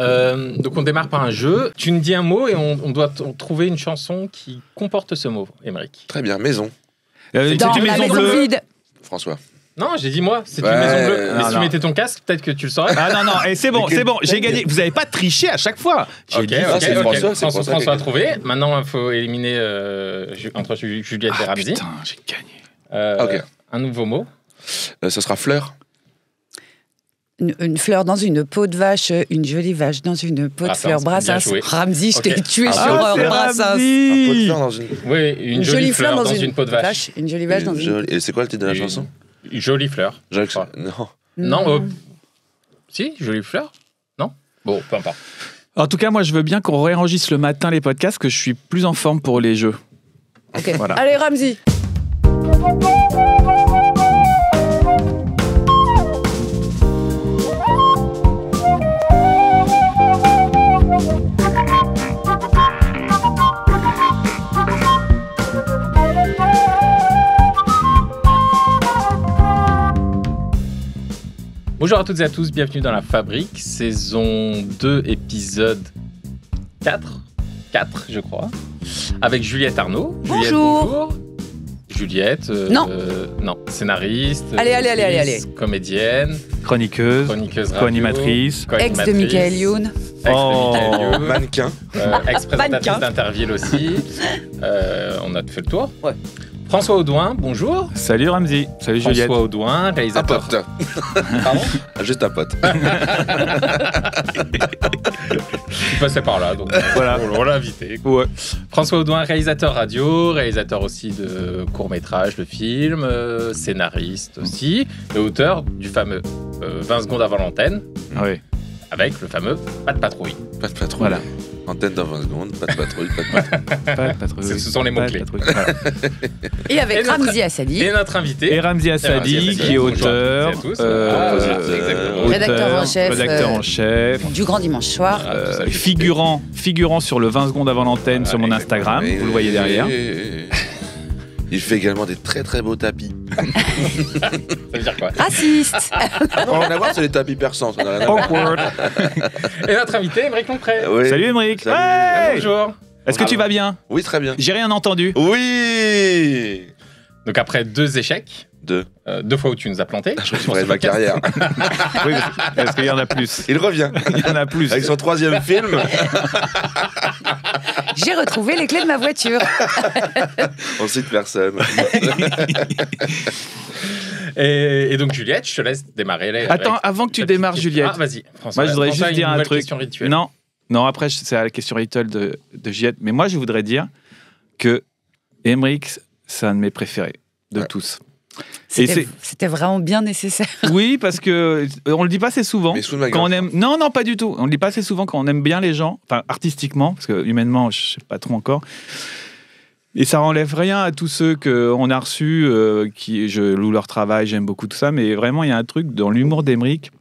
Euh, donc on démarre par un jeu. Tu nous dis un mot et on, doit trouver une chanson qui comporte ce mot, Émeric. Très bien, maison. Euh, Dans une la maison, bleue. vide. François. Non, j'ai dit moi, c'est une maison bleue. Mais si tu mettais ton casque, peut-être que tu le saurais. Ah non, non, et c'est bon, c'est bon, j'ai gagné. Vous n'avez pas triché à chaque fois. J'ai dit- ok, c'est François, François, a trouvé. Maintenant, il faut éliminer euh, entre Juliette ah, et Ah, putain, j'ai gagné. Euh, un nouveau mot. Euh, ça sera fleur une, fleur dans une peau de vache, une jolie vache dans une peau de ah, fleur. Brassens, Ramsey, je t'ai tué sur Un pot une... Oui, une, jolie, fleur, dans, une, peau de vache. Une jolie vache dans une. Et c'est quoi le titre de la chanson jolie fleur. Non. Non. Euh, si, jolie fleur. Non. Bon, peu importe. En tout cas, moi, je veux bien qu'on réenregistre le matin les podcasts, que je suis plus en forme pour les jeux. Ok, Allez, Ramsey. Bonjour à toutes et à tous, bienvenue dans la fabrique, saison 2, épisode 4, 4 je crois, avec Juliette Arnaud. bonjour. Juliette, euh, non. scénariste, allez, allez, comédienne, chroniqueuse, chroniqueuse animatrice ex de Michael Youn. Ex oh. mannequin, euh, ex-présentatrice d'interville aussi. Euh, on a fait le tour. Ouais. François Audouin, bonjour. Salut Ramzi. Salut Juliette. François Audouin, réalisateur. Un pote. Pardon Juste un pote. Je passé par là, donc euh, voilà. on l'a invité. François Audouin, réalisateur radio, réalisateur aussi de courts-métrages, de films, euh, scénariste aussi, et auteur du fameux 20 euh, secondes avant l'antenne. Ah oui avec le fameux Pas de patrouille. Pas de patrouille. Voilà. Antenne dans 20 secondes, pas de patrouille, pas de patrouille. pas de patrouille. Ce sont les mots-clés. Et avec Ramzi Assadi. Et notre invité. Et Ramzi Assadi, qui est euh, ah, auteur. rédacteur en chef. Rédacteur en euh, chef. du Grand Dimanche Soir. Ah, euh, figurant, figurant sur le 20 secondes avant l'antenne sur ah, mon Instagram. Vous le voyez derrière. Il fait également des très très beaux tapis. ça veut dire quoi Raciste On va voir, c'est les tapis persans. On Et notre invité, Emeric Lompré. Ah Salut Emeric Bonjour. Est-ce que tu vas bien Oui, très bien. J'ai rien entendu. Oui Donc après deux échecs, euh, deux fois où tu nous as planté. Ah, je de ma carrière. parce qu'il y en a plus. Il revient. Il y en a plus. Avec son troisième film. J'ai retrouvé les clés de ma voiture. On personne. Et, donc, Juliette, je te laisse démarrer. Attends, avant que tu démarres, Juliette. Ah, vas-y, Moi, je voudrais juste dire un truc. Non, non, après, c'est la question rituelle de, Juliette. Mais moi, je voudrais dire que Emmerich, c'est un de mes préférés de tous. C'était vraiment bien nécessaire. Oui, parce que euh, on le dit pas assez souvent. quand on aime... Non, non, pas du tout. On le dit pas assez souvent quand on aime bien les gens, enfin artistiquement, parce que humainement, je sais pas trop encore. Et ça enlève rien à tous ceux qu'on a reçus, euh, qui je loue leur travail, j'aime beaucoup tout ça, mais vraiment, il y a un truc dans l'humour d'Emeric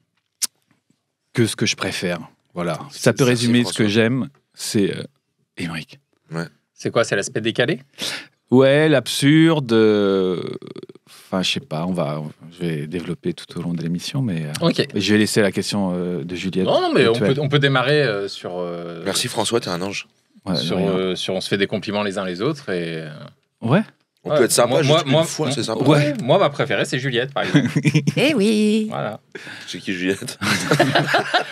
que ce que je préfère. Voilà. Ça peut résumer ce que j'aime, c'est Émeric euh, C'est quoi C'est l'aspect décalé Ouais, l'absurde. Enfin, je sais pas, on va, je vais développer tout au long de l'émission, mais je euh, vais laisser la question euh, de Juliette. Non, non mais on peut, démarrer euh, sur. Merci François, t'es un ange. sur, on se fait des compliments les uns les autres et. Ouais. On peut être sympa moi, juste moi, une fois, c'est sympa. Ouais. Moi, ma préférée, c'est Juliette, par exemple. eh oui Voilà. C'est qui Juliette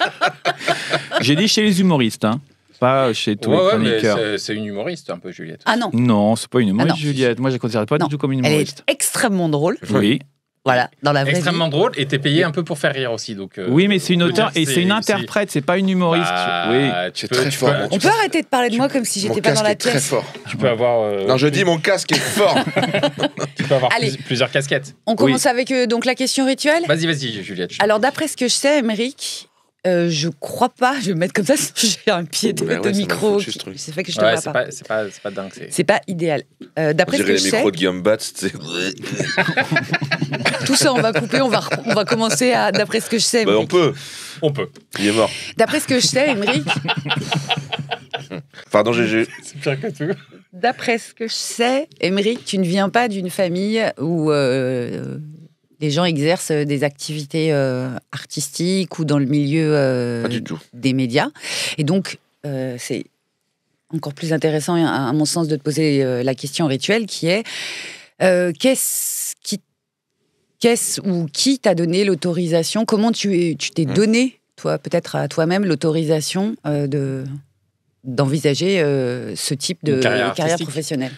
J'ai dit chez les humoristes, hein pas chez toi. ouais, c'est une humoriste un peu, Juliette. Ah non. Non, c'est pas une ah humoriste, Juliette. Moi, je ne la considère pas du tout comme une humoriste. Elle est extrêmement drôle. Oui. Voilà, dans la vraie vie. Extrêmement drôle, et tu es payé un peu pour faire rire aussi. Donc, euh, oui, mais c'est une auteure et c'est une interprète, c'est pas une humoriste. Bah, oui, tu es très fort. on peut arrêter de parler de moi comme si j'étais pas dans la pièce. Très fort. Tu peux avoir. Euh, non, je dis mon casque est fort. tu peux avoir plusieurs casquettes. On commence avec euh, donc la question rituelle. Vas-y, vas-y, Juliette. Alors d'après ce que je sais, Émeric, euh, je crois pas, je vais me mettre comme ça, j'ai un pied de, bah micro. C'est fait que je te ouais, vois pas. C'est pas, pas, dingue. C'est pas idéal. Euh, d'après ce que les je micros sais... de Guillaume Batz, Tout ça, on va couper, on va, on va commencer à. D'après ce que je sais. Bah, on peut. On peut. Il est mort. D'après ce que je sais, Emmerich. Pardon, GG. C'est pire que tout. D'après ce que je sais, Emmerich, tu ne viens pas d'une famille où. Euh, les gens exercent euh, des activités euh, artistiques ou dans le milieu euh, des médias. Et donc, c'est encore plus intéressant, hein, à, mon sens, de te poser la question rituelle qui est qu'est-ce qui qu'est-ce ou qui t'a donné l'autorisation Comment tu tu t'es mmh. donné toi peut-être à toi-même l'autorisation de d'envisager ce type de carrière professionnelle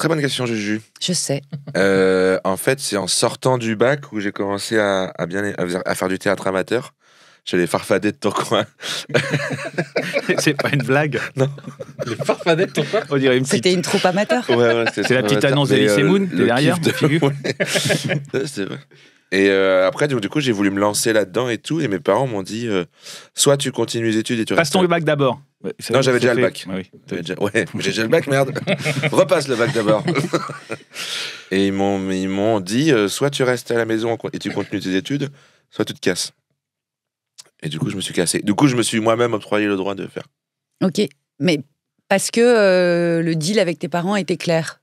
Très bonne question, Juju. Je sais. Euh, en fait, c'est en sortant du bac où j'ai commencé à, bien, à faire du théâtre amateur J'allais farfader de ton coin. c'est pas une blague. Non. Les farfadets de coin. On dirait une petite... C'était une troupe amateur. Ouais, c'est la petite annonce d'Elysée euh, derrière, figure. Et après, du coup, j'ai voulu me lancer là-dedans et tout. Et mes parents m'ont dit euh, soit tu continues les études et tu restes. Passe ton bac d'abord non, j'avais déjà, le bac ah j'ai déjà le bac, merde. Repasse le bac d'abord. et ils m'ont, ils m'ont dit euh, soit tu restes à la maison et tu continues tes études, soit tu te casses. Et du coup, je me suis cassé. Du coup, je me suis moi-même octroyé le droit de faire. Ok, mais parce que euh, le deal avec tes parents était clair.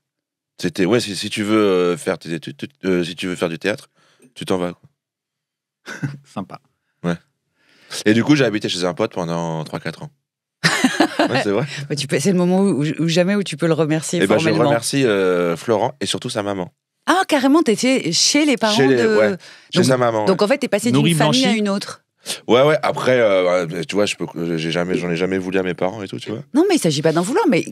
C'était ouais, si, tu veux euh, faire tes études, si tu veux faire du théâtre, tu t'en vas. Sympa. Ouais. Et du coup, j'ai habité chez un pote pendant 3-4 ans c'est tu le moment où, jamais où tu peux le remercier. Et eh Ben je remercie euh, Florent et surtout sa maman. Ah, carrément, tu étais chez les parents chez de. chez sa maman. Donc en fait, tu es passé d'une famille à une autre. Ouais, ouais. Après, euh, tu vois, je peux, j'ai jamais, j'en ai jamais voulu à mes parents et tout, vois. Non, mais il s'agit pas d'en vouloir, mais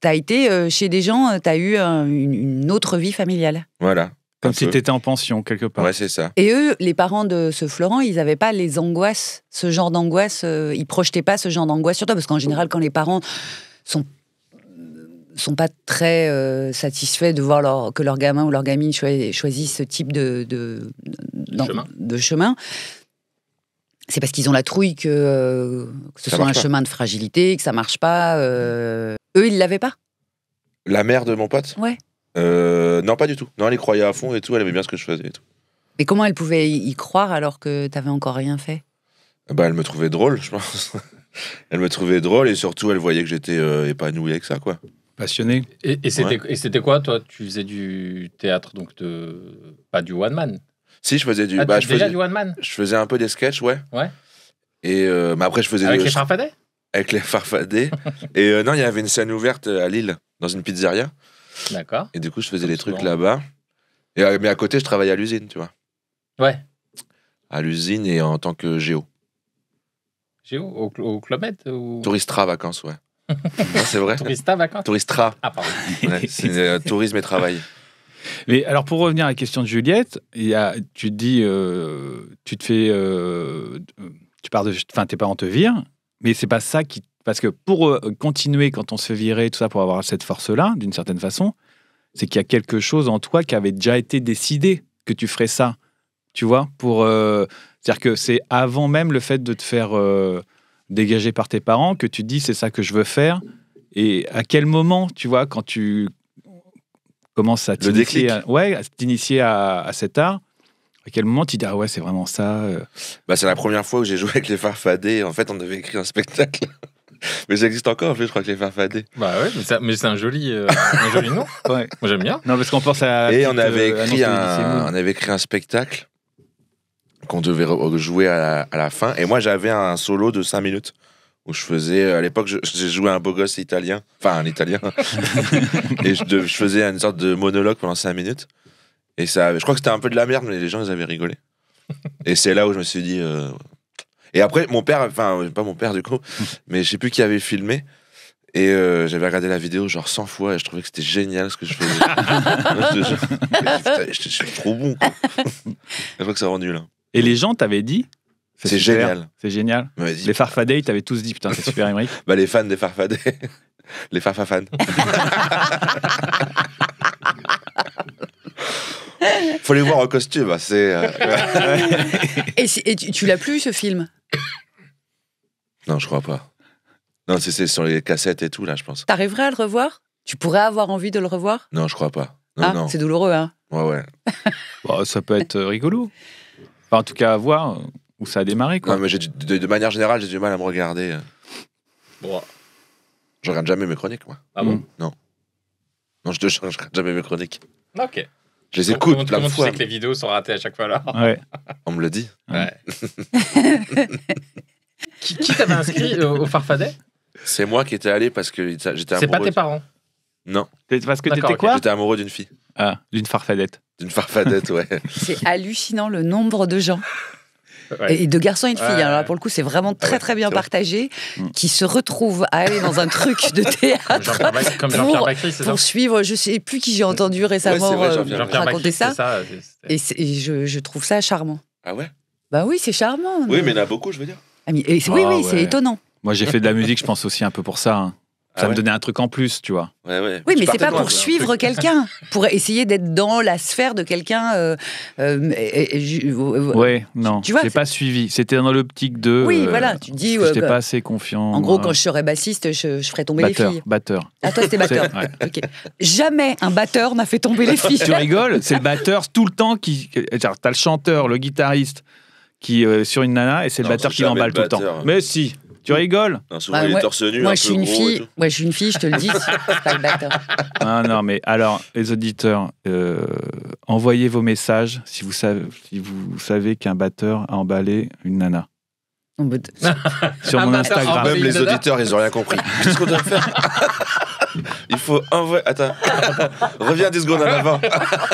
t'as été euh, chez des gens, t'as eu une autre vie familiale. Voilà. Comme si tu étais en pension, quelque part. Ouais, c'est ça. Et eux, les parents de ce Florent, ils n'avaient pas les angoisses, ce genre d'angoisse, ils euh, ils projetaient pas ce genre d'angoisse sur toi, parce qu'en général, quand les parents sont sont pas très euh, satisfaits de voir que leur gamin ou leur gamine choisissent ce type de, de, chemin. C'est parce qu'ils ont la trouille que, euh, ce soit un chemin de fragilité, que ça marche pas. Eux, ils l'avaient pas. La mère de mon pote Ouais. Euh, non, pas du tout. Non, elle y croyait à fond et tout, elle aimait bien ce que je faisais et tout. Mais comment elle pouvait y croire alors que t'avais encore rien fait Bah, elle me trouvait drôle, je pense. elle me trouvait drôle et surtout, elle voyait que j'étais euh, épanoui avec ça, quoi. Passionné. Et, c'était quoi, toi Tu faisais du théâtre, donc pas du one man Si, je faisais du. Ah, bah, déjà du one man Je faisais un peu des sketchs, ouais. Ouais. Et euh, après, je faisais. Avec les farfadets Avec les farfadets. et euh, non, il y avait une scène ouverte à Lille, dans une pizzeria. D'accord. Et du coup, je faisais des trucs là-bas. Et, euh, mais à côté, je travaillais à l'usine, tu vois. Ouais. À l'usine et en tant que géo. Géo Au, cl- Touristra, vacances, ouais. c'est vrai. Touristra, vacances Touristra. Ah, pardon. Euh, tourisme et travail. Mais alors, pour revenir à la question de Juliette, il y a, tu te dis, euh, tu te fais. tu pars de. Enfin, tes parents te virent, mais c'est pas ça qui parce que pour euh, continuer, quand on se fait virer, tout ça, pour avoir cette force-là, d'une certaine façon, c'est qu'il y a quelque chose en toi qui avait déjà été décidé que tu ferais ça. Tu vois pour euh, C'est-à-dire que c'est avant même le fait de te faire euh, dégager par tes parents que tu te dis c'est ça que je veux faire. Et à quel moment, tu vois, quand tu commences à t'initier à, ouais, à, à, cet art, à quel moment tu dis ah ouais c'est vraiment ça bah, c'est la première fois où j'ai joué avec les Farfadets. En fait on devait écrire un spectacle. mais ça existe encore, je crois que les farfadets. Bah ouais, mais, c'est un joli, euh, un joli nom. Moi, j'aime bien. Non, parce qu'on pense à. Et on avait, euh, écrit un, on avait écrit un spectacle qu'on devait jouer à la, fin. Et moi, j'avais un solo de 5 minutes où je faisais. À l'époque, j'ai joué un beau gosse italien. Enfin, un italien. et je, faisais une sorte de monologue pendant 5 minutes. Et ça, je crois que c'était un peu de la merde, mais les gens, ils avaient rigolé. Et c'est là où je me suis dit. Euh, et après, mon père, enfin, pas mon père du coup, mais je sais plus qui avait filmé. Et euh, j'avais regardé la vidéo genre 100 fois et je trouvais que c'était génial ce que je faisais. je, suis trop bon. Quoi. je crois que ça rend nul. Et les gens t'avaient dit C'est génial. C'est génial. les Farfadets, t'avaient tous dit putain, c'est super Émeric. bah, les fans des Farfadets. les Farfafans. Faut les voir en costume. Hein, c'est. Euh, et, tu, l'as plus, ce film Non, je crois pas. Non, c'est- sur les cassettes et tout là, je pense. T'arriverais à le revoir Tu pourrais avoir envie de le revoir Non, je crois pas. Ah, c'est douloureux, hein Ouais, ouais. Bah, ça peut être euh, rigolo. Enfin, en tout cas, à voir euh, où ça a démarré. Quoi. mais de, manière générale, j'ai du mal à me regarder. Bon, Je regarde jamais mes chroniques, moi. ah bon Non, Non, je te regarde jamais mes chroniques. Ok. Je les écoute comment, comment que les vidéos sont ratées à chaque fois là On me le dit. Ouais. qui, t'avait inscrit euh, au, Farfadet C'est moi qui étais allé parce que j'étais amoureux. C'est pas tes parents Non. Parce que t'étais quoi J'étais amoureux d'une fille. Ah, d'une farfadette. D'une farfadette, ouais. C'est hallucinant le nombre de gens et deux garçons et de fille. Hein. Alors pour le coup, c'est vraiment ah très très bien partagé, mm. qui se retrouvent à aller dans un truc de théâtre pour, suivre. Je sais plus qui j'ai entendu récemment raconter ça. et, je, trouve ça charmant. Ah ouais. Bah oui, c'est charmant. Oui, mais il y en a beaucoup, je veux dire. Ah, oui, ah oui, c'est étonnant. Moi, j'ai fait de la musique, je pense aussi un peu pour ça. Hein. Ah Ça me donnait un truc en plus, tu vois. Oui, mais c'est pas pour suivre quelqu'un, pour essayer d'être dans la sphère de quelqu'un. Euh, euh, euh, oui, non, tu vois, j'ai pas suivi. C'était dans l'optique de. Oui, voilà, tu dis. J'étais bah, pas assez confiant. En gros, quand je serais bassiste, je, je ferais tomber les filles. Batteur. Ah, toi, c'était batteur. Jamais un batteur n'a fait tomber les filles. tu rigoles C'est le batteur tout le temps qui. T'as le chanteur, le guitariste qui sur une nana et c'est le batteur qui l'emballe tout le temps. Hein. Mais si. Tu rigoles bah, moi, je, suis une fille, moi je suis une fille, je te le dis. pas le non, ah, non, mais alors, les auditeurs, euh, envoyez vos messages si vous savez, qu'un batteur a emballé une nana. Sur mon Instagram. les auditeurs, ils n'ont rien compris. Qu'est-ce qu'on doit faire Il faut envoyer. Attends, reviens 10 secondes en avant.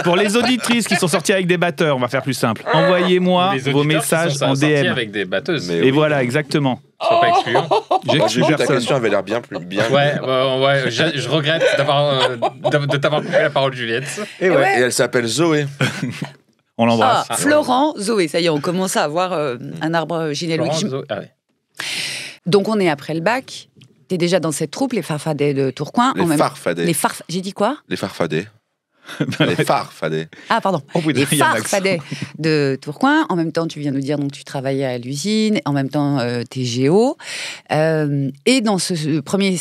Pour les auditrices qui sont sorties avec des batteurs, on va faire plus simple. Envoyez-moi vos messages en DM. avec des batteuses. et voilà, exactement. Sois pas oh excluant. J'ai ta personne. question avait l'air bien plus bien. Ouais, ouais, je, regrette d'avoir euh, de, t'avoir pris la parole, Juliette. Et, ouais. Et elle s'appelle Zoé. on l'embrasse. Ah, ah, Florent, Zoé, ça y est, on commence à avoir euh, mm. un arbre euh, généalogique. Florent, ah Donc on est après le bac. T'es déjà dans cette troupe, les farfadets de Tourcoing. Les en farfadets. Les farf... J'ai dit quoi Les farfadets les phares Fadet. Ah, pardon. les de Tourcoing. En même temps, tu viens nous dire donc tu travaillais à l'usine, en même temps, euh, t'es géo. Euh, et dans ce, premier,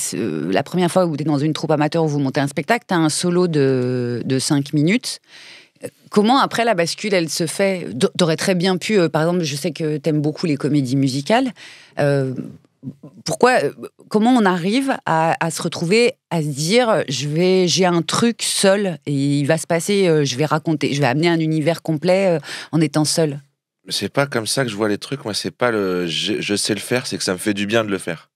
la première fois où tu es dans une troupe amateur où vous montez un spectacle, tu un solo de, de 5 minutes. Euh, comment après la bascule, elle se fait T'aurais très bien pu, par exemple, je sais que t'aimes beaucoup les comédies musicales pourquoi, euh, comment on arrive à, se retrouver, à se dire, je vais, j'ai un truc seul et il va se passer, euh, je vais raconter, je vais amener un univers complet euh, en étant seul. C'est pas comme ça que je vois les trucs. Moi, c'est pas le, je, sais le faire, c'est que ça me fait du bien de le faire.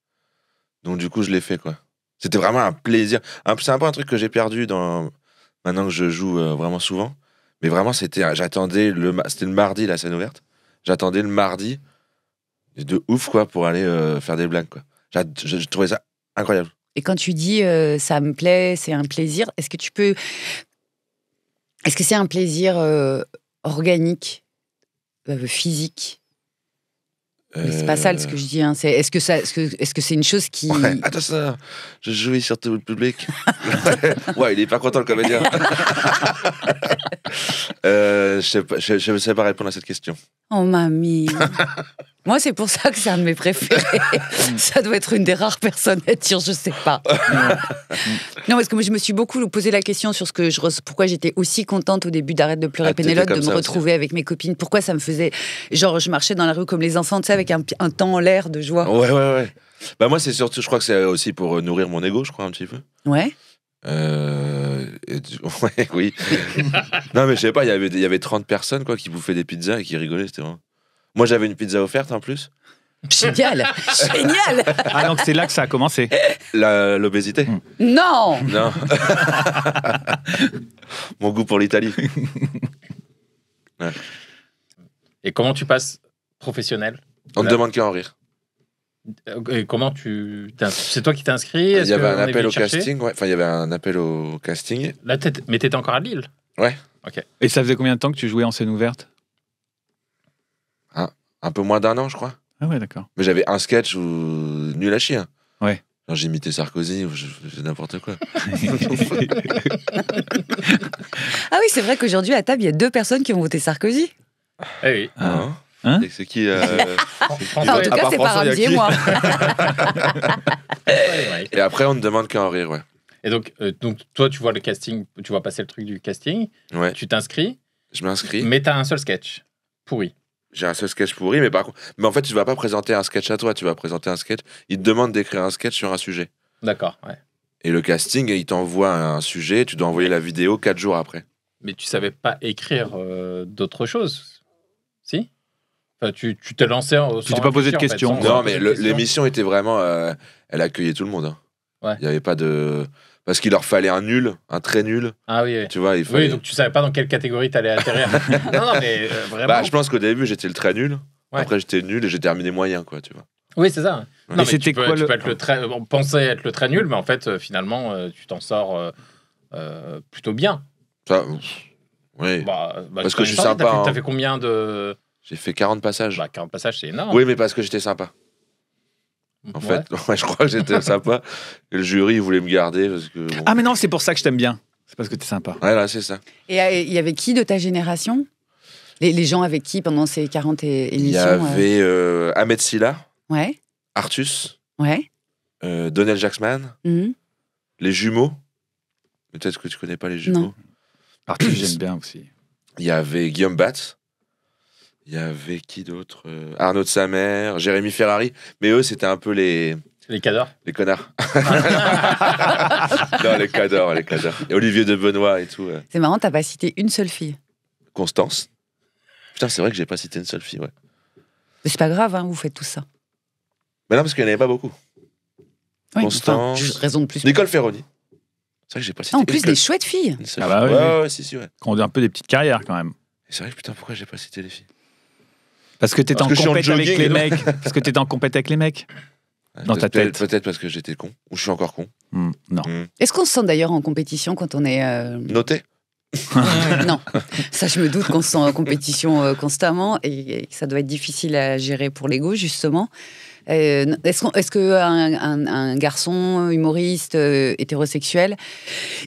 Donc du coup, je l'ai fait quoi. C'était vraiment un plaisir. C'est un peu un truc que j'ai perdu dans maintenant que je joue vraiment souvent. Mais vraiment, c'était, j'attendais le, c'était le mardi la scène ouverte. J'attendais le mardi de ouf, quoi, pour aller euh, faire des blagues, quoi. j'ai trouvé ça incroyable. Et quand tu dis euh, ça me plaît, c'est un plaisir, est-ce que tu peux. Est-ce que c'est un plaisir euh, organique, physique c'est pas ça ce que je dis. Hein. C'est, est-ce que ça, est-ce que, ce c'est une chose qui. attends ça, je jouis sur tout le public. ouais, il est pas content le comédien. je sais pas, je sais pas répondre à cette question. Oh mamie. Moi, c'est pour ça que c'est un de mes préférés. ça doit être une des rares personnes à dire je sais pas. non, parce que moi, je me suis beaucoup posé la question sur ce que je pourquoi j'étais aussi contente au début d'arrête de pleurer ah, Pénélope de me retrouver hein. avec mes copines. Pourquoi ça me faisait genre je marchais dans la rue comme les enfants, tu sais, avec un, temps en l'air de joie. Ouais, ouais, ouais. Bah moi, c'est surtout, je crois que c'est aussi pour euh, nourrir mon ego, je crois un petit peu. Ouais. Euh... Ouais, oui. non, mais je sais pas, il y avait 30 personnes quoi, qui bouffaient des pizzas et qui rigolaient, c'était vraiment. Moi, j'avais une pizza offerte en plus. Génial! Génial! Ah, donc c'est là que ça a commencé. L'obésité. Mm. Non! Non. Mon goût pour l'Italie. Et comment tu passes professionnel On ne demande qu'à en rire. Euh, et Comment tu C'est toi qui t'es inscrit Il y avait un appel au casting. Enfin, il y avait un appel au casting. La tête. mais t'étais encore à Lille. Ouais. Et ça faisait combien de temps que tu jouais en scène ouverte un peu moins d'un an, je crois. Ah ouais, d'accord. Mais j'avais un sketch où nul à chier. Hein. Ouais. Genre j'imitais Sarkozy ou n'importe quoi. ah oui, c'est vrai qu'aujourd'hui à table, il y a deux personnes qui ont voté Sarkozy. Eh oui. Ah. ah. Hein c'est qui, euh, En tout cas, c'est pas moi. et après, on ne demande qu'à rire, ouais. Et donc, euh, donc, toi, tu vois le casting, tu vois passer le truc du casting. Ouais. Tu t'inscris. Je m'inscris. Mais t'as un seul sketch pourri j'ai un seul sketch pourri, mais par contre, mais en fait, tu vas pas présenter un sketch à toi, tu vas présenter un sketch. Ils te demandent d'écrire un sketch sur un sujet. D'accord, ouais. Et le casting, il t'envoie un sujet, tu dois envoyer la vidéo quatre jours après. Mais tu savais pas écrire euh, d'autre chose, si enfin, tu, tu t'es lancé en. Tu t'es pas posé de questions. non, mais l'émission était vraiment. Euh, elle accueillait tout le monde. Hein. Il n'y avait pas de parce qu'il leur fallait un nul, un très nul. Ah oui. oui. Tu vois, il donc tu savais pas dans quelle catégorie tu allais atterrir. non, non, mais euh, bah, vraiment. je pense qu'au début j'étais le très nul. Après j'étais nul et j'ai terminé moyen, quoi, tu vois. Oui, c'est ça. mais, quoi, très, on pensait être le très nul, mais en fait euh, finalement euh, tu t'en sors plutôt bien. Ça, oui. Bah, bah, parce que je suis sympa. T'as hein. fait, combien de J'ai fait 40 passages. Bah, 40 passages, c'est énorme. Oui, mais parce que j'étais sympa. En fait, je crois que j'étais sympa. le jury voulait me garder parce Ah mais non, c'est pour ça que je t'aime bien. C'est parce que tu t'es sympa. Ouais, c'est ça. Et euh, il y avait qui de ta génération les, gens avec qui pendant ces 40 émissions Il y avait euh euh, Ahmed Silla. Ouais. Artus. Ouais. Euh, Donald Jacksman. Mhm. Les jumeaux. Peut-être que tu connais pas les jumeaux. Non. Artus, j'aime bien aussi. Il y avait Guillaume Batz. Il y avait qui d'autre euh, Arnaud de sa mère, Jérémy Ferrari. Mais eux, c'était un peu les. Les cadors Les connards. non, les cadors, les cadors. Et Olivier de Benoît et tout. Euh. C'est marrant, t'as pas cité une seule fille. Constance. Putain, c'est vrai que j'ai pas cité une seule fille, ouais. Mais c'est pas grave, hein, vous faites tout ça. Mais non, parce qu'il y en avait pas beaucoup. Constance. Enfin, raison de plus. Nicole Ferroni. C'est vrai que j'ai pas cité. Ah, en plus, des chouettes filles. Ah bah ouais, oui. ouais, si, si, ouais. Qu'on a un peu des petites carrières quand même. C'est vrai que putain, pourquoi j'ai pas cité les filles parce que t'es en avec les mecs. Parce que t'es en compète avec les mecs. Dans ta tête. Peut-être parce que j'étais con. Ou je suis encore con. Hmm, non. Hmm. Est-ce qu'on se sent d'ailleurs en compétition quand on est. Euh, Noté non, ça je me doute qu'on se sent en compétition euh, constamment et, ça doit être difficile à gérer pour l'ego justement. Euh, est-ce qu'un est que un, garçon humoriste hétérosexuel,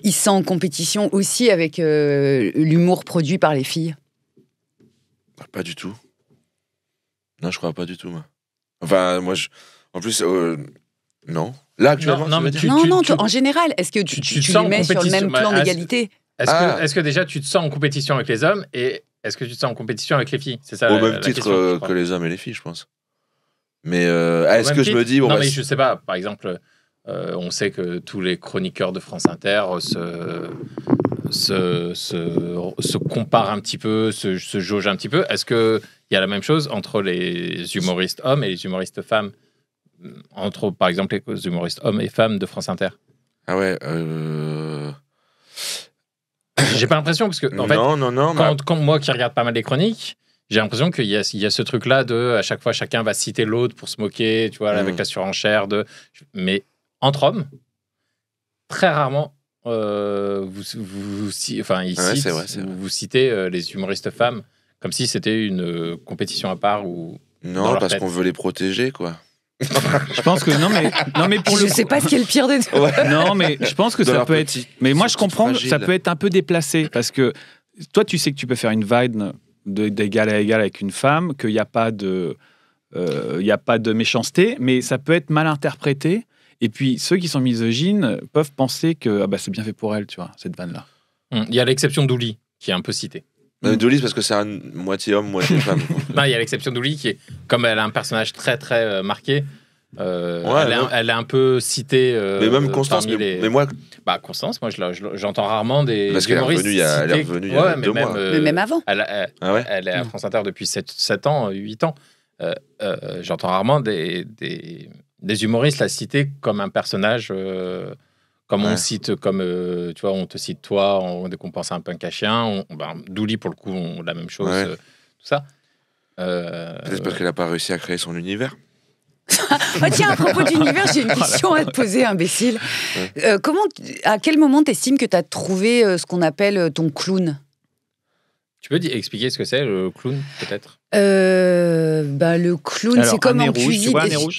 il sent en compétition aussi avec l'humour produit par les filles Pas du tout. Non, je crois pas du tout, moi. Enfin, moi, en plus, euh, non. Là, tu non, non, non, non en général, est-ce que tu, tu, les mets sur le même plan bah, d'égalité ah. est-ce que, déjà tu te sens en compétition avec les hommes et est-ce que tu te sens en compétition avec les filles C'est ça Au même titre que les hommes et les filles, je pense. Mais euh, est-ce que je me dis. non, bah, mais je sais pas. Par exemple, euh, on sait que tous les chroniqueurs de France Inter se. Se, se, comparent un petit peu, se, se jaugent un petit peu. Est-ce que il y a la même chose entre les humoristes hommes et les humoristes femmes. Entre, par exemple, les humoristes hommes et femmes de France Inter. Ah ouais. Euh, j'ai pas l'impression, parce que, en fait, non, non, quand, moi qui regarde pas mal les chroniques, j'ai l'impression qu'il y, y, a ce truc-là de à chaque fois chacun va citer l'autre pour se moquer, tu vois, avec mm. la surenchère. De... Mais entre hommes, très rarement, euh, vous, vous, enfin, ici, vous, citez euh, les humoristes femmes comme si c'était une euh, compétition à part ou. Non, parce qu'on veut les protéger, quoi. je pense que non mais non mais pour je sais pas ce qui est le pire des deux. Non mais je pense que ça peut être mais moi je comprends ça peut être un peu déplacé parce que toi tu sais que tu peux faire une vibe d'égal à égal avec une femme qu'il n'y a pas de euh, il a pas de méchanceté mais ça peut être mal interprété et puis ceux qui sont misogynes peuvent penser que ah bah, c'est bien fait pour elle tu vois cette vanne là. Hum, il y a l'exception d'Ouli qui est un peu citée. Mmh. parce que c'est un moitié homme, moitié femme. non, il y a l'exception d'Ouli, qui est, comme elle a un personnage très très euh, marqué, euh, elle, est un, elle, est un, peu citée. Euh, mais même Constance, mais, moi. Bah, Constance, moi, j'entends rarement des. Parce qu'elle est revenue il y a, elle est revenue y a deux mois. Euh, mais même avant. Elle, elle, ah ouais elle est à mm. France Inter depuis 7, 7 ans, euh, huit ans. j'entends rarement des, des, des, humoristes la citer comme un personnage. Comme on cite, comme euh, tu vois, on te cite toi, on, dès qu'on pense un punk à on, ben, Douli pour le coup, la même chose, euh, tout ça. Euh, Peut-être parce qu'elle n'a pas réussi à créer son univers. Oh, tiens, à propos d'univers, j'ai une question à te poser, imbécile. comment, à quel moment t'estimes que tu as trouvé ce qu'on appelle ton clown tu peux expliquer ce que c'est le clown peut-être euh, bah, le clown, c'est comme en cuisine,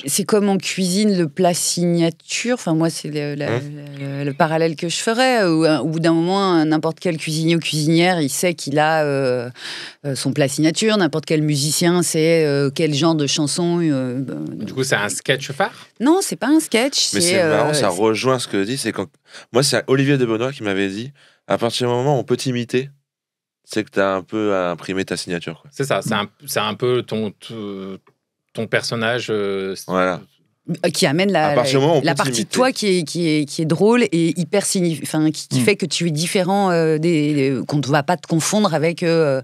c'est cuisine le plat signature. Enfin moi c'est le, hein parallèle que je ferais. Euh, au bout d'un moment, n'importe quel cuisinier ou cuisinière, il sait qu'il a euh, son plat signature. N'importe quel musicien sait quel genre de chanson. du coup, c'est un sketch phare Non, c'est pas un sketch. Mais c'est marrant, ça rejoint ce que dit. C'est quand moi c'est Olivier de Benoît qui m'avait dit. À partir du moment où on peut imiter, c'est que tu as un peu à imprimer ta signature. C'est ça, c'est un, un, peu ton, ton personnage. Euh, voilà. Euh, qui amène la, la, partie de toi qui est, qui, est, drôle et hyper enfin qui, hmm. fait que tu es différent, euh, des, qu'on ne va pas te confondre avec, hmm.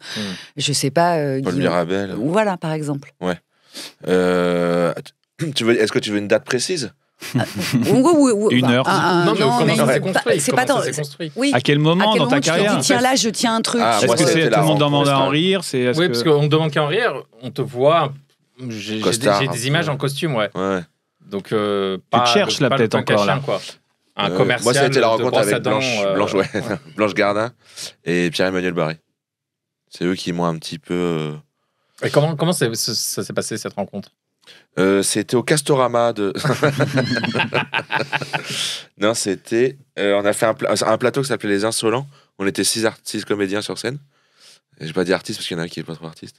je sais pas. Paul Mirabel. Voilà, par exemple. Ouais. Tu veux, est-ce que tu veux une date précise ah, Une bah, heure. non, mais non, comment construit C'est pas À quel moment dans ta carrière Tiens là, je tiens un truc. Ah, est-ce que c'est tout le monde demande à en rire Oui, parce qu'on ne demande qu'à en rire. On te voit. J'ai des, images en costume, ouais. ouais. Donc euh, tu cherches là peut-être encore Un euh, commercial. Moi, ça la rencontre avec euh, Blanche, Gardin et Pierre-Emmanuel Barré. C'est eux qui m'ont un petit peu. Et comment ça s'est passé cette rencontre euh, c'était au Castorama de. non, c'était. Euh, on a fait un, plateau qui s'appelait Les Insolents. On était six artistes comédiens sur scène. Je pas dit artistes parce qu'il y en a un qui est pas trop artiste.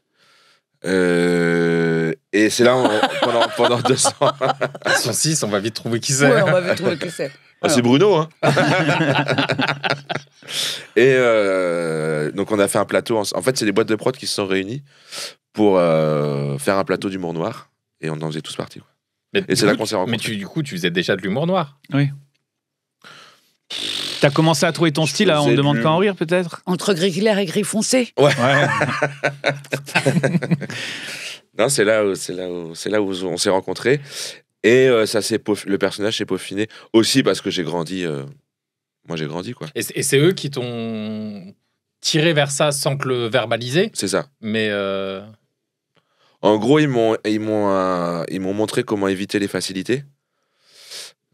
Euh, et c'est là pendant, 200. Sur on va vite trouver qui c'est. Ouais, on va vite trouver qui c'est. Ah, c'est Bruno, hein Et donc on a fait un plateau. En, fait, c'est des boîtes de prod qui se sont réunies pour faire un plateau d'humour noir. Et on en faisait tous partie. et c'est là qu'on s'est rencontrés. Mais tu, du coup, tu faisais déjà de l'humour noir. Oui. T'as commencé à trouver ton style, hein, on ne demande pas en rire peut-être Entre gris clair et gris foncé Ouais. non, c'est là, où, là, où, là où on s'est rencontrés. Et euh, le personnage s'est peaufiné aussi parce que j'ai grandi. Euh, moi, j'ai grandi, quoi. Et c'est eux qui t'ont tiré vers ça sans que le verbaliser C'est ça. Mais. Euh, en gros, ils m'ont ils euh, ils m'ont montré comment éviter les facilités.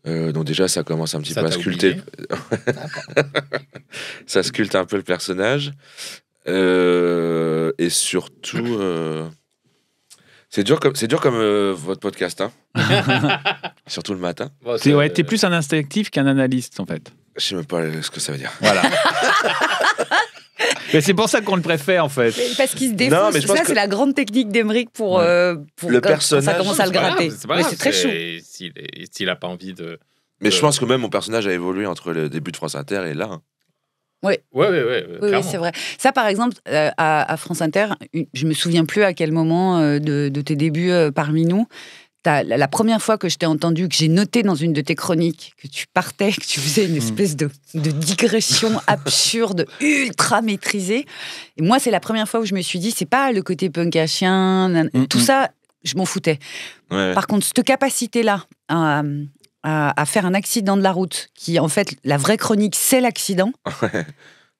Euh, donc déjà, ça commence un petit peu à sculpter. ça sculpte un peu le personnage. Euh, et surtout, c'est dur comme, c'est dur comme votre podcast. Hein. surtout le matin. Bon, t'es, plus un instinctif qu'un analyste, en fait. Je sais même pas ce que ça veut dire. Voilà. mais c'est pour ça qu'on le préfère en fait. Parce qu'il se défonce. ça, c'est la grande technique d'Emeric pour, euh, le personnage. Ça commence à le gratter. C'est très chou. S'il n'a pas envie de. Mais je pense que même mon personnage a évolué entre le début de France Inter et là. Hein. Oui, ouais, ouais, oui, oui c'est vrai. Ça, par exemple, euh, à, France Inter, je me souviens plus à quel moment euh, de, tes débuts parmi nous, la première fois que je t'ai entendu, que j'ai noté dans une de tes chroniques, que tu partais, que tu faisais une hmm. espèce de, digression absurde, ultra maîtrisée. Et moi, c'est la première fois où je me suis dit, c'est pas le côté punk à chien, hmm, tout hmm. ça, je m'en foutais. Par contre, cette capacité-là à, faire un accident de la route, qui en fait, la vraie chronique, c'est l'accident.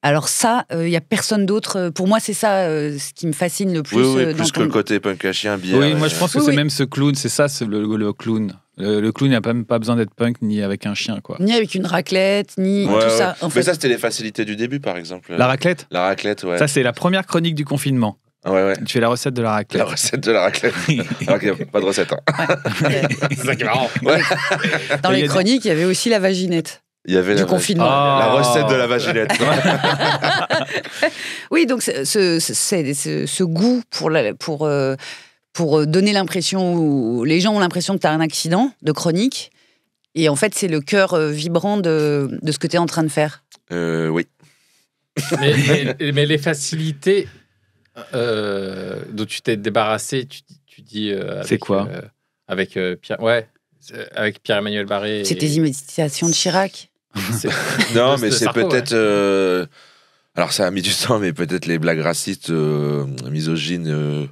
Alors ça, il euh, n'y a personne d'autre. Euh, pour moi, c'est ça euh, ce qui me fascine le plus. Oui, plus que le côté punk chien, bien. Oui, moi je pense que c'est même ce clown, c'est ça le, clown. Le, clown n'a même pas besoin d'être punk ni avec un chien, quoi. Ni avec une raclette, ni tout ça. Mais ça, c'était les facilités du début, par exemple. La raclette La raclette, ouais. Ça, c'est la première chronique du confinement. Ah tu fais la recette de la raclette. La recette de la raclette. pas de recette. Hein. c'est ça qui est marrant. Dans les chroniques, il y avait aussi la vaginette. Il y avait du la confinement. Ah. La recette de la vaginette. oui, donc ce, ce, goût pour, la, pour, euh, pour euh, donner l'impression, les gens ont l'impression que tu as un accident de chronique, et en fait c'est le cœur euh, vibrant de, de ce que tu es en train de faire. oui. mais, les facilités dont tu t'es débarrassé, tu, tu dis... c'est quoi Avec Pierre, ouais. Euh, avec Pierre-Emmanuel Barré. C'était des imitations de Chirac. non, mais c'est peut-être. Euh, alors, ça a mis du temps, mais peut-être les blagues racistes, euh, misogynes.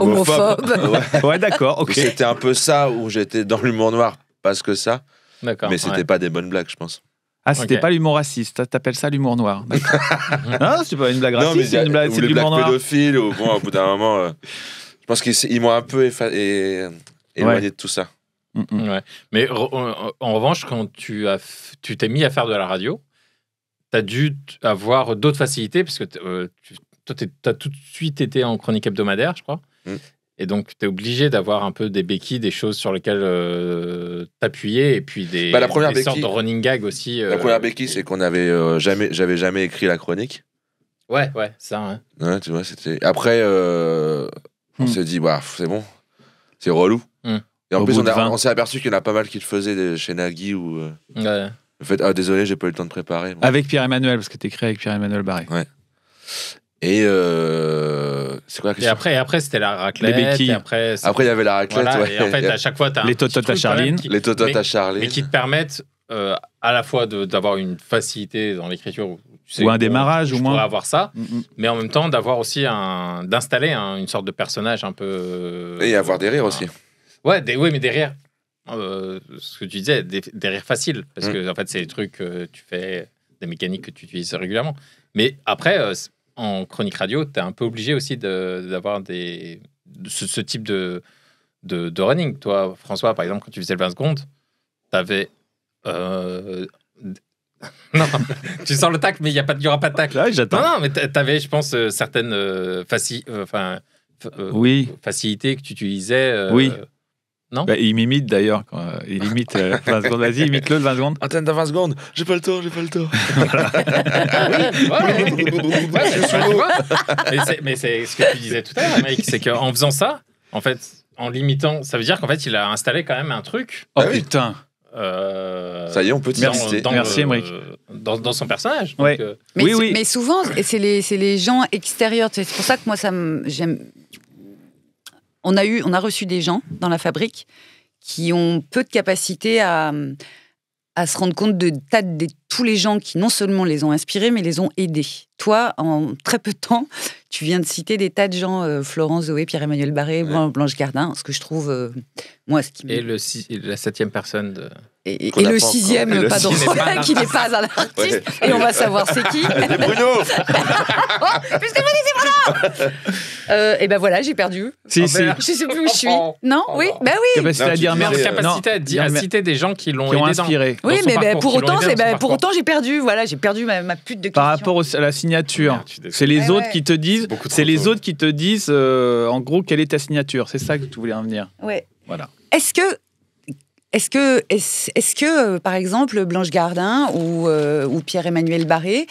Homophobes. ouais, d'accord, C'était un peu ça où j'étais dans l'humour noir, parce que ça. D'accord. Mais c'était pas des bonnes blagues, je pense. Ah, c'était pas l'humour raciste, t'appelles ça l'humour noir. non, c'est pas une blague raciste, c'est une blague, C'est les blagues pédophiles, au bout d'un moment, je pense qu'ils m'ont un peu éloigné de tout ça. Mm, mm. ouais. Mais en, revanche, quand tu as, tu t'es mis à faire de la radio, tu as dû avoir d'autres facilités parce que euh, toi tu as tout de suite été en chronique hebdomadaire, je crois. Mm. Et donc, tu es obligé d'avoir un peu des béquilles, des choses sur lesquelles euh, t'appuyer, et puis des, bah, la première des sortes de running gag aussi. la euh, première béquille, c'est qu'on n'avait jamais, j'avais jamais écrit la chronique. Ouais, ouais, ça. Hein. Ouais. tu vois, c'était. Après, on hmm. s'est dit, bah, c'est bon, c'est relou. Hmm. Et en plus, on, s'est aperçu qu'il y en a pas mal qui le faisaient chez Nagui ou. Euh, ouais. fait, ah, désolé, j'ai pas eu le temps de préparer. Avec Pierre-Emmanuel, parce que t'es créé avec Pierre-Emmanuel Barré. Et euh, c'est quoi la question et après c'était la raclette. Les béquilles. après, il y avait la raclette, ouais. Et en fait, à chaque fois, t'as as Les tototes à Charline. les tototes à mais qui te permettent euh, à la fois d'avoir une facilité dans l'écriture Ou un démarrage, ou moins. pourrais avoir ça mm, mm. mais en même temps d'avoir aussi un d'installer hein, une sorte de personnage un peu Et avoir des rires aussi. Ouais, mais derrière, ah, bah, ce que tu disais, derrière facile, parce mm. que en fait, c'est des trucs que tu fais, des mécaniques que tu utilises régulièrement. Mais après, euh, en chronique radio, tu es un peu obligé aussi d'avoir des ce, type de, de, running. Toi, François, par exemple, quand tu faisais le 20 secondes, tu avais. Euh, non, tu sors le tac, mais il n'y aura pas de tac. Là, j'attends. Non, non, mais tu avais, je pense, euh, certaines faci oui. facilités que tu utilisais. oui. Bah, il m'imite d'ailleurs. Euh, il imite 20 euh, secondes. Vas-y, imite-le 20 secondes. Antenne de 20 secondes. J'ai pas le temps, j'ai pas le temps. mais c'est ce que tu disais tout à l'heure, mec. C'est qu'en faisant ça, en fait, en l'imitant, ça veut dire qu'en fait, il a installé quand même un truc. Oh putain euh, ça y est, on peut te dans, Merci, Emmerich. Dans, dans, son personnage. Donc, mais oui, oui. Mais souvent, c'est les, les, gens extérieurs. C'est pour ça que moi, j'aime on a eu, on a reçu des gens dans la fabrique qui ont peu de capacité à, à se rendre compte de, de, tous les gens qui non seulement les ont inspirés, mais les ont aidés. Toi, en très peu de temps, tu viens de citer des tas de gens, euh, Florence Zoé, Pierre-Emmanuel Barré, Blanche Gardin, ce que je trouve, euh, moi, ce qui me... Et, le la septième personne de... Et, le sixième, pardon, qui n'est pas un artiste, et on va savoir c'est qui. c'est Bruno oh, Puisque vous dites, voilà euh, Et ben voilà, j'ai perdu. Si, ne Je sais plus où je suis. Non Oui Ben oui Capacité à dire merci. Capacité à, citer des gens qui l'ont inspiré. oui, mais ben, pour, autant, ben, autant, j'ai perdu. Voilà, j'ai perdu ma, ma pute de question. Par rapport à la signature, c'est les autres qui te disent c'est les autres qui te disent, euh, en gros, quelle est ta signature. C'est ça que tu voulais en venir. Ouais. Voilà. Est-ce que est-ce que, est-ce, que, euh, par exemple, Blanche Gardin euh, ou, Pierre-Emmanuel Barré,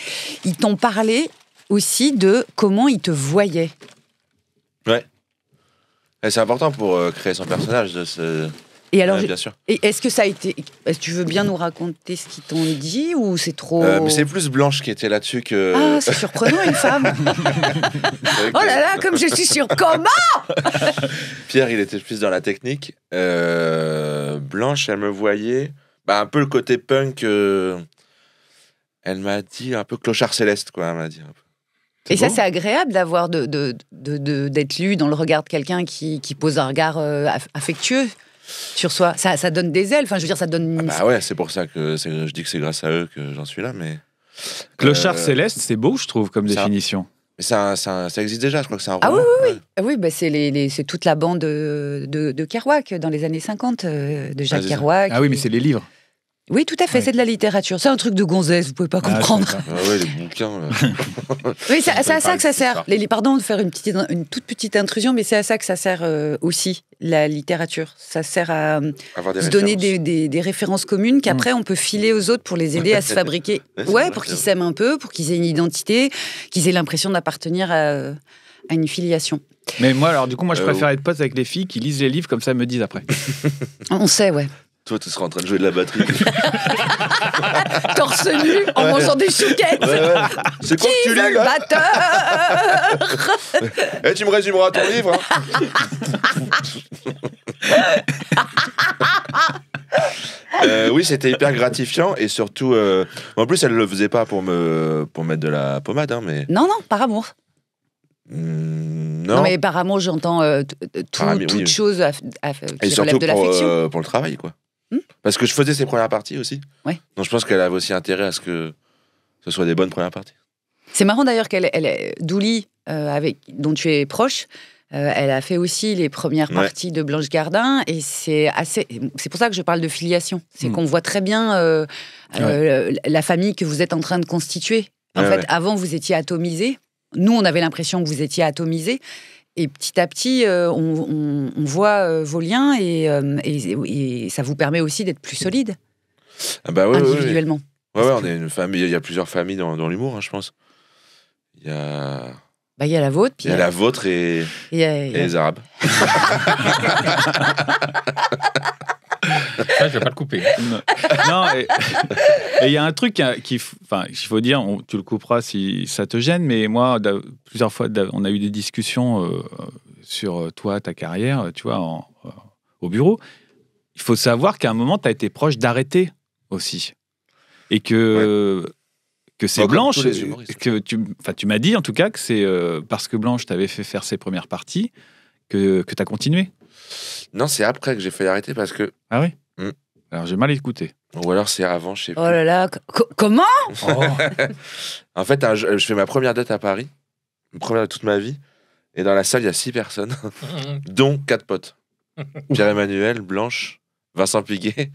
ils t'ont parlé aussi de comment ils te voyaient Ouais. c'est important pour créer son personnage de se, et alors, sûr. Et est-ce que ça a été. Est-ce que tu veux bien nous raconter ce qu'ils t'ont dit ou c'est trop. Euh, c'est plus Blanche qui était là-dessus que. Ah, c'est surprenant, une femme Oh là là, comme je suis sur comment Pierre, il était plus dans la technique. Euh, Blanche, elle me voyait. Bah, un peu le côté punk. Euh, elle m'a dit un peu clochard céleste, quoi. Elle m'a dit un peu. Et ça, c'est agréable d'avoir de, d'être lu dans le regard de quelqu'un qui, qui, pose un regard affectueux sur soi. Ça, ça donne des ailes. Enfin, je veux dire, ça donne. Ah une... Ah ouais, c'est pour ça que je dis que c'est grâce à eux que j'en suis là. Mais clochard euh, céleste, c'est beau, je trouve, comme définition. ça, ça, ça, existe déjà, je crois que c'est un roman. Ah oui, oui, oui. Ah bah, c'est, les, toute la bande euh, de, de, Kerouac dans les années 50, euh, de Jacques ah, Kerouac. Ah oui, mais c'est les livres. Oui, tout à fait, c'est de la littérature. C'est un truc de gonzesse, vous pouvez pas ah, comprendre. ah ouais, les bouquins. oui, c'est à ça, ça que ça sert. Les, pardon de faire une, petite, une toute petite intrusion, mais c'est à ça que ça sert euh, aussi, la littérature. Ça sert à euh, se donner des, références communes qu'après mm. on peut filer aux autres pour les aider à se fabriquer. ouais, pour qu'ils s'aiment un peu, pour qu'ils aient une identité, qu'ils aient l'impression d'appartenir à, une filiation. Mais moi, alors du coup, moi, je euh, préfère être poste avec les filles qui lisent les livres, comme ça, me disent après. On sait, ouais. Toi, tu seras en train de jouer de la batterie. Torse nu, en mangeant des chouquettes. C'est quoi que tu Qui est là batteur eh, Tu me résumeras ton livre hein. euh, oui, c'était hyper gratifiant et surtout, euh, en plus, elle ne le faisait pas pour me pour mettre de la pommade, hein, mais Non, non, par amour. Hmm, non. mais par amour, j'entends tout- toute chose qui relève de l'affection. Euh, pour le travail, quoi. Hmm Parce que je faisais ses premières parties aussi. Donc je pense qu'elle avait aussi intérêt à ce que ce soit des bonnes premières parties. C'est marrant d'ailleurs qu'elle, elle, Douli, euh, avec, dont tu es proche, euh, elle a fait aussi les premières parties de Blanche Gardin et c'est assez. C'est pour ça que je parle de filiation. C'est hmm. qu'on voit très bien euh, la famille que vous êtes en train de constituer. En fait, avant, vous étiez atomisé. Nous, on avait l'impression que vous étiez atomisé. Et petit à petit, euh, on, voit euh, vos liens euh, et, ça vous permet aussi d'être plus solide ah bah individuellement. Ouais, on est une famille. Il y a plusieurs familles dans, l'humour, hein, je pense. Il y a bah, la vôtre. Il y, la vôtre et les Arabes. Je je vais pas le couper. non, il y a un truc qu'il qui, enfin, il faut dire, tu le couperas si ça te gêne, mais moi, plusieurs fois, on a eu des discussions euh, sur euh, toi, ta carrière, tu vois, euh, au bureau. Il faut savoir qu'à un moment, tu as été proche d'arrêter aussi. Et que. que c'est Blanche, que tu, tu m'as dit en tout cas que c'est parce que Blanche t'avait fait faire ses premières parties que, que tu as continué. Non, c'est après que j'ai fait arrêter parce que. Ah oui alors j'ai mal écouté. Ou alors c'est avant, je sais Oh là là, comment oh. En fait, je fais ma première date à Paris, Ma première de toute ma vie, et dans la salle, il y a six personnes, dont quatre potes. Pierre-Emmanuel, Blanche, Vincent Piguet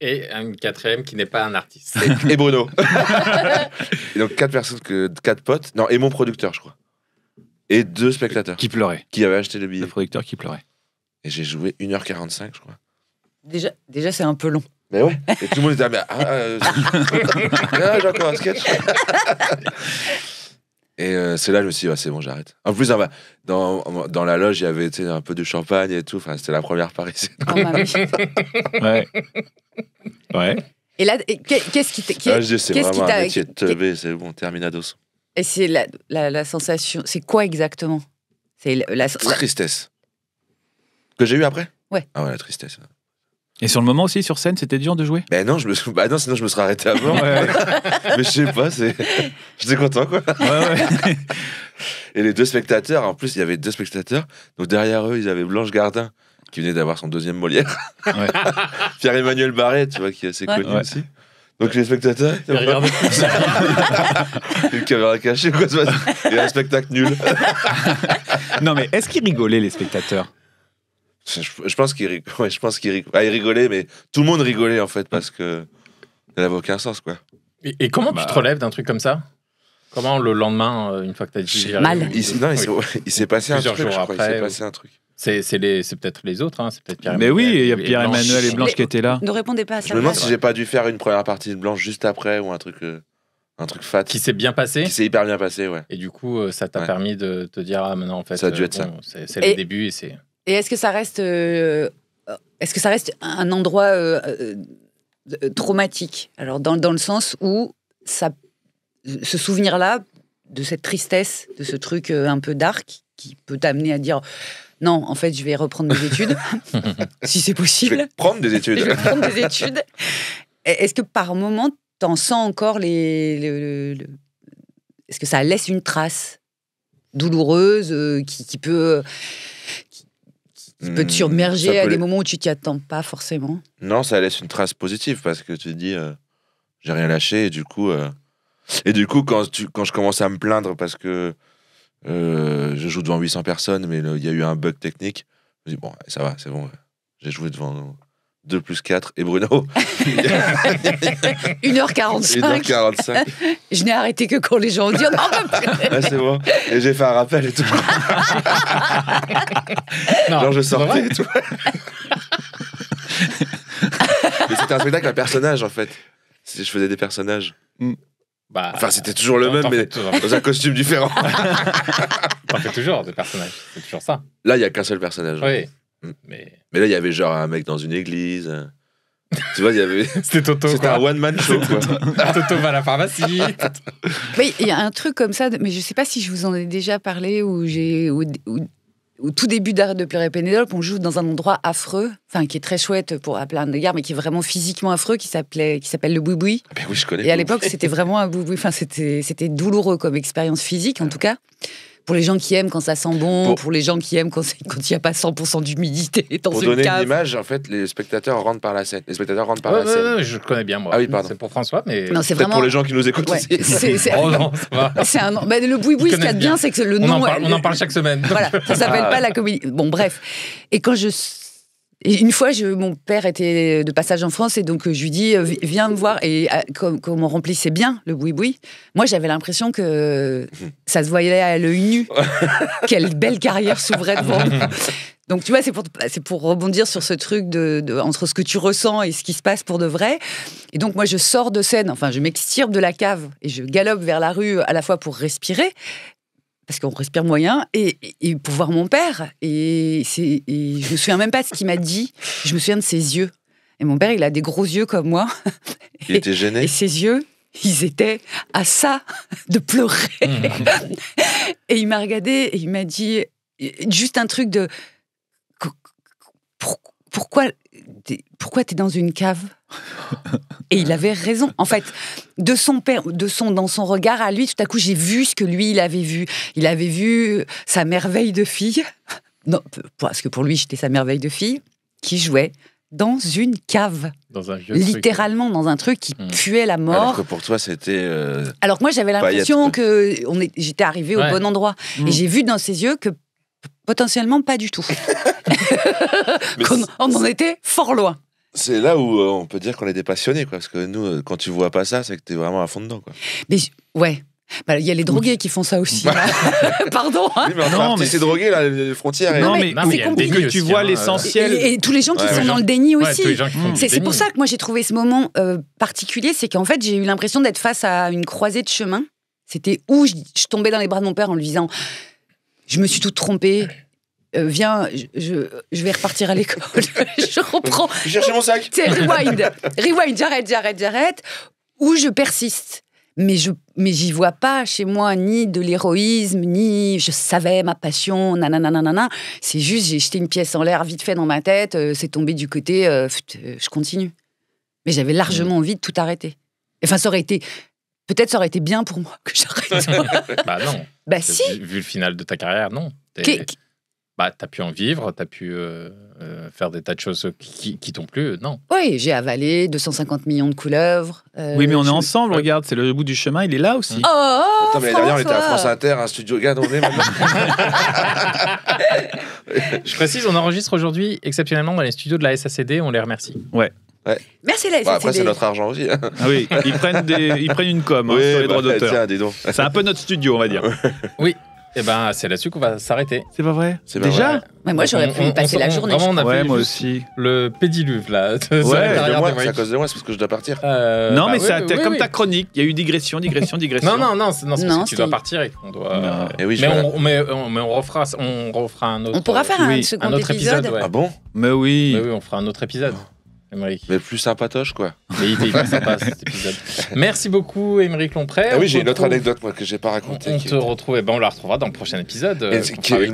Et un quatrième qui n'est pas un artiste. et, Bruno. donc quatre personnes, que, quatre potes, non, et mon producteur, je crois. Et deux spectateurs qui, pleuraient. Qui avaient acheté le Le producteur qui pleurait. Et j'ai joué 1h45, je crois. Déjà, déjà c'est un peu long. Mais ouais. Et tout le monde était mais ah, euh, ah, j'ai encore un sketch. et euh, c'est là que je me suis dit, c'est bon, j'arrête. En plus, dans, dans la loge, il y avait un peu de champagne et tout. Enfin, c'était la première parisienne. Ah, bah oh, ouais. Ouais. Et là, qu'est-ce qui t'a. Ah, je c'est vraiment un métier teubé, c'est bon, terminados. Et c'est la, la, sensation. C'est quoi exactement C'est la, tristesse. Que j'ai eue après Ouais. Ah ouais, la tristesse. Et sur le moment aussi, sur scène, c'était dur de jouer Ben non, je me bah non, sinon je me serais arrêté avant. Mais je sais pas, c'est... j'étais content quoi. Ouais, ouais. Et les deux spectateurs, en plus, il y avait deux spectateurs. Donc derrière eux, ils avaient Blanche Gardin, qui venait d'avoir son deuxième Molière. Pierre-Emmanuel Barret, tu vois, qui est assez connu aussi. Donc les spectateurs, une caméra cachée quoi, et un spectacle nul. non mais est-ce qu'ils rigolaient les spectateurs je, pense qu'il je pense qu'il rigolé ah, rigolait, mais tout le monde rigolait en fait parce que elle n'avait aucun sens quoi. Et, comment tu te bah. relèves d'un truc comme ça Comment le lendemain, euh, une fois que t'as dit mal, il, s'est passé, un truc, après, s'est passé un truc. C'est peut-être les autres, hein, c'est peut-être Pierre. Mais oui, il y a Pierre Emmanuel et Blanche qui étaient là. Ne répondez pas à ça. Je me demande si j'ai pas dû faire une première partie de Blanche juste après ou un truc, euh, un truc fat. Qui s'est bien passé. Qui s'est hyper bien passé, ouais. Et du coup, euh, ça t'a permis de te dire ah maintenant en fait. Ça être C'est le début et c'est. Et est-ce que ça reste, euh, est-ce que ça reste un endroit euh, euh, traumatique Alors dans, le sens où ça, ce souvenir-là de cette tristesse, de ce truc un peu dark qui peut t'amener à dire non, en fait, je vais reprendre mes études, si c'est possible. Je prendre des études. Est-ce que par moment, t'en sens encore les, Est-ce que ça laisse une trace douloureuse qui, peut qui peut te hmm, submerger à des moments où tu t'y attends pas forcément. Non, ça laisse une trace positive parce que tu te dis, euh, j'ai rien lâché et du coup, euh, et du coup quand, quand je commence à me plaindre parce que euh, je joue devant 800 personnes, mais il y a eu un bug technique, je me dis, bon, ça va, c'est bon, j'ai joué devant 2 plus 4 et Bruno. 1h45. 1h45. Je n'ai arrêté que quand les gens ont dit non. ouais, c'est bon. Et j'ai fait un rappel et tout. non, je sortais et tout. Mais c'était un spectacle à personnage en fait. Je faisais des personnages. Hmm. Bah, enfin, c'était toujours le même, mais dans un costume différent. T'en fais toujours des personnages, c'est toujours ça. Là, il n'y a qu'un seul personnage. Oui. Mais... mais là, il y avait genre un mec dans une église. Tu vois, il y avait. C'était Toto. C'était un one-man show. Quoi. Ah, Toto va à la pharmacie. oui, il y a un truc comme ça, mais je sais pas si je vous en ai déjà parlé ou j'ai. au tout début d'Arrêt de pleurer Pénélope, on joue dans un endroit affreux, enfin qui est très chouette pour à plein gars mais qui est vraiment physiquement affreux, qui s'appelait, qui s'appelle le boui ah ben oui, je connais. Et à l'époque, c'était vraiment un boui Enfin, c'était, c'était douloureux comme expérience physique, en tout cas. Pour les gens qui aiment quand ça sent bon, pour, les gens qui aiment quand il n'y a pas 100% d'humidité dans Pour une donner une image, en fait, les spectateurs rentrent par la scène. Les spectateurs rentrent par la scène. je connais bien moi. Ah oui, pardon. C'est pour François, mais non, c'est pour les gens qui nous écoutent. Ouais, oh, c'est un bah, le boui-boui, ce qu'il y a de bien, c'est que le nom. On en parle, chaque semaine. voilà, ça s'appelle ah. pas la comédie. Bon, bref. Et quand je une fois, mon père était de passage en France et donc euh, je lui dis euh, viens me voir et euh, comme, on remplissait bien le boui boui. Moi, j'avais l'impression que ça se voyait à l'œil nu. Quelle belle carrière s'ouvrait devant nous. Donc tu vois, c'est pour, rebondir sur ce truc de, entre ce que tu ressens et ce qui se passe pour de vrai. Et donc moi, je sors de scène, enfin, je m'extirpe de la cave et je galope vers la rue à la fois pour respirer, parce qu'on respire moyen, et, pour voir mon père. Et, c'est, je me souviens même pas de ce qu'il m'a dit, je me souviens de ses yeux. Et mon père, il a des gros yeux comme moi. Il était gêné. Et ses yeux, ils étaient à ça de pleurer. Mmh. et il m'a regardé et il m'a dit juste un truc de pourquoi t'es, pourquoi dans une cave Et il avait raison. En fait, de son père, de son, dans son regard à lui, tout à coup, j'ai vu ce que lui, il avait vu. Il avait vu sa merveille de fille. Non, parce que pour lui, j'étais sa merveille de fille qui jouait dans une cave. littéralement dans un truc qui hmm. puait la mort. Alors que pour toi, c'était. Euh, Alors que moi, j'avais l'impression que j'étais arrivé au bon endroit. Et hmm. j'ai vu dans ses yeux que potentiellement pas du tout. on en était fort loin. C'est là où euh, on peut dire qu'on est des passionnés, parce que nous, euh, quand tu vois pas ça, c'est que tu es vraiment à fond dedans. Quoi. Mais ouais, bah, il y a les drogués qui font ça aussi. Pardon. Hein. mais c'est drogué là, les frontières. Non, mais, dès que tu vois l'essentiel. Et, tous les gens qui sont dans le déni aussi. c'est pour ça que moi j'ai trouvé ce moment euh, particulier, c'est qu'en fait j'ai eu l'impression d'être face à une croisée de chemin. C'était où je, je tombais dans les bras de mon père en lui disant je me suis tout trompée. Euh, viens, je, vais repartir à l'école. je reprends. je mon sac. C'est rewind. Rewind, j'arrête, j'arrête, j'arrête. Ou je persiste. Mais je mais j'y vois pas chez moi ni de l'héroïsme, ni je savais ma passion, C'est juste, j'ai jeté une pièce en l'air vite fait dans ma tête, euh, c'est tombé du côté, euh, je continue. Mais j'avais largement envie de tout arrêter. Enfin, ça aurait été. Peut-être ça aurait été bien pour moi que j'arrête. bah non. Bah si vu, le final de ta carrière, non. bah, t'as pu en vivre, t'as pu euh, euh, faire des tas de choses qui, qui, t'ont plu, euh, non Oui, j'ai avalé 250 millions de couleuvres. oui, mais on est ensemble, regarde, c'est le bout du chemin, il est là aussi. Oh, oh Attends, mais l'année dernière, on était à France Inter, un studio, regarde, on est Je précise, on enregistre aujourd'hui exceptionnellement dans les studios de la SACD, on les remercie. Ouais. Merci les. après, c'est notre argent aussi. Ah oui, ils prennent, ils prennent une com hein, sur les bah, droits d'auteur. C'est un peu notre studio, on va dire. oui. Et eh ben, c'est là-dessus qu'on va s'arrêter. C'est pas vrai Déjà Moi, j'aurais pu passer la journée. ouais, moi aussi. Le pédiluve, là. Ouais, c'est à cause de moi, c'est parce que je dois partir. Euh, non, bah mais c'est comme ta chronique, il y a eu digression, digression, digression. non, non, non, c'est parce que tu dois partir et doit. Eh euh, mais, on, mais, refera, on un autre. On pourra faire un, second épisode. Ah bon Mais oui, on fera un autre épisode. Mais plus sympatoche, quoi. Mais il était hyper sympa cet épisode. Merci beaucoup, Émeric Lompré. Ah oui, j'ai une autre anecdote moi, que j'ai pas racontée. On te retrouve, et eh ben, on la retrouvera dans le prochain épisode. Euh,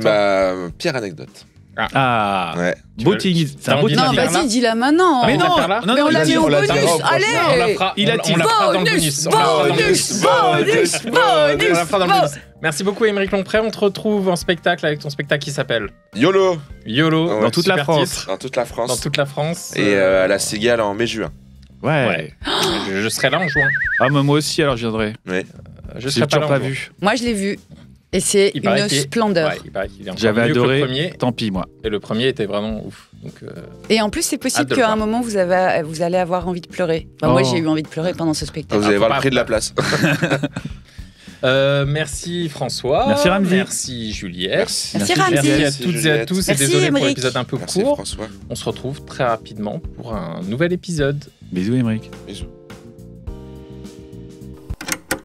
ma pire anecdote. Ah, ah. ouais. Boutique. C'est un Non, vas-y, dis-la maintenant. Mais non, mais on l'a dit au bonus. Allez, il a dit bonus, bonus, bonus, bonus. On bonus. Merci beaucoup, Émeric Lompré. On te retrouve en spectacle avec ton spectacle qui s'appelle YOLO. YOLO, ah dans toute la France. Dans toute la France. toute la France. Et euh, à la Cigale en mai-juin. Ouais. je, serai là en juin. Ah, moi aussi, alors je viendrai. Euh, je serai pas, là pas vu. Moi, je l'ai vu. Et c'est une splendeur. J'avais adoré. Le premier, tant pis, moi. Et le premier était vraiment ouf. Euh, et en plus, c'est possible qu'à un moment, vous, avez, vous allez avoir envie de pleurer. Moi, oh. j'ai eu envie de pleurer pendant ce ah, spectacle. Vous allez voir le prix de la place. Euh, merci François. Merci Ramzi. Merci Juliette. Merci, à toutes et à tous. et désolé pour l'épisode un peu court. On se retrouve très rapidement pour un nouvel épisode. Bisous Émeric. Bisous.